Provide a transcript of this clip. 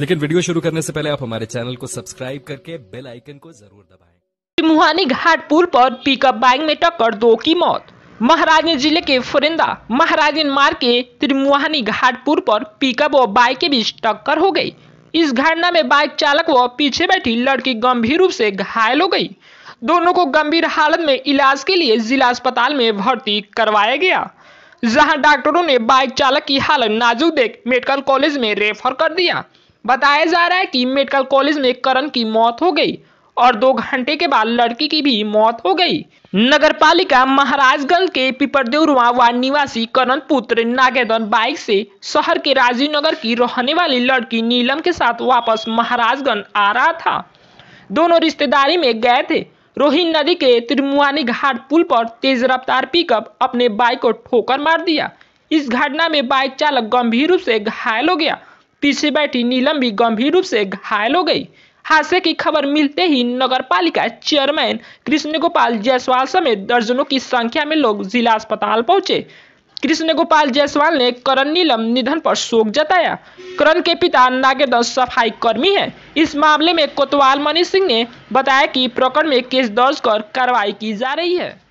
लेकिन वीडियो शुरू करने से पहले आप हमारे चैनल को सब्सक्राइब करके बेल आइकन को जरूर दबाएं। मुहानी घाट पुल पर पिकअप बाइक में टक्कर दो की मौत महाराजगंज जिले के फुरिंदा महाराजगंज मार्ग के त्रिमुहानी घाट पुल पर पिकअप और बाइक के बीच टक्कर हो गई इस घटना में बाइक चालक व पीछे बैठी लड़की गंभीर रूप से घायल हो गई दोनों को गंभीर हालत में इलाज के लिए जिला अस्पताल में भर्ती करवाया गया जहां डॉक्टरों ने बाइक चालक की हालत नाजुक देख मेडिकल कॉलेज में रेफर कर दिया बताया जा रहा है कि मेडिकल कॉलेज में करण की मौत हो गई और दो घंटे के बाद लड़की की भी मौत हो गई नगर पालिका महाराजगंज के पिपरदेवरुआ वार्ड निवासी करण पुत्र नागेदन बाइक से शहर के राजीव नगर की रहने वाली लड़की नीलम के साथ वापस महाराजगंज आ रहा था दोनों रिश्तेदारी में गए थे रोहिन नदी के त्रिमुआनी घाट पुल पर तेज रफ्तार पिकअप अपने बाइक को ठोकर मार दिया इस घटना में बाइक चालक गंभीर रूप से घायल हो गया पीछे बैठी नीलम भी गंभीर रूप से घायल हो गई हादसे की खबर मिलते ही नगर पालिका चेयरमैन कृष्ण गोपाल जायसवाल समेत दर्जनों की संख्या में लोग जिला अस्पताल पहुंचे कृष्ण गोपाल जायसवाल ने करण नीलम निधन पर शोक जताया करण के पिता नागेदस सफाई कर्मी है इस मामले में कोतवाल मनी सिंह ने बताया कि प्रकरण में केस दर्ज कर कार्रवाई की जा रही है